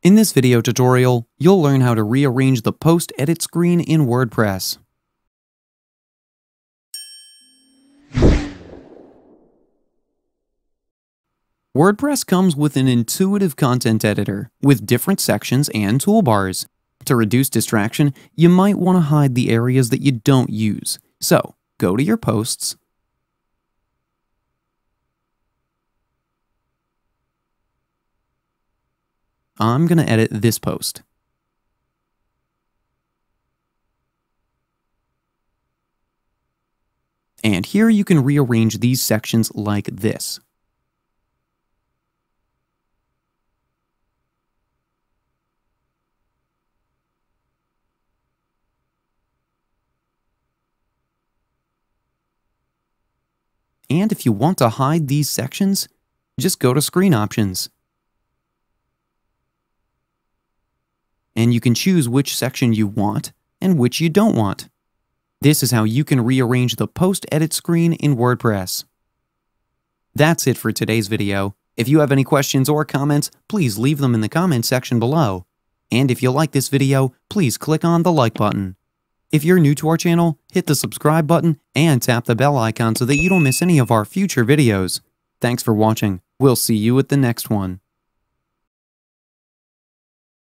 In this video tutorial, you'll learn how to rearrange the Post Edit screen in WordPress. WordPress comes with an intuitive content editor, with different sections and toolbars. To reduce distraction, you might want to hide the areas that you don't use. So, go to your posts, I'm going to edit this post. And here you can rearrange these sections like this. And if you want to hide these sections, just go to Screen Options and you can choose which section you want and which you don't want. This is how you can rearrange the post edit screen in WordPress. That's it for today's video. If you have any questions or comments, please leave them in the comments section below. And if you like this video, please click on the like button. If you're new to our channel, hit the subscribe button and tap the bell icon so that you don't miss any of our future videos. Thanks for watching. We'll see you at the next one.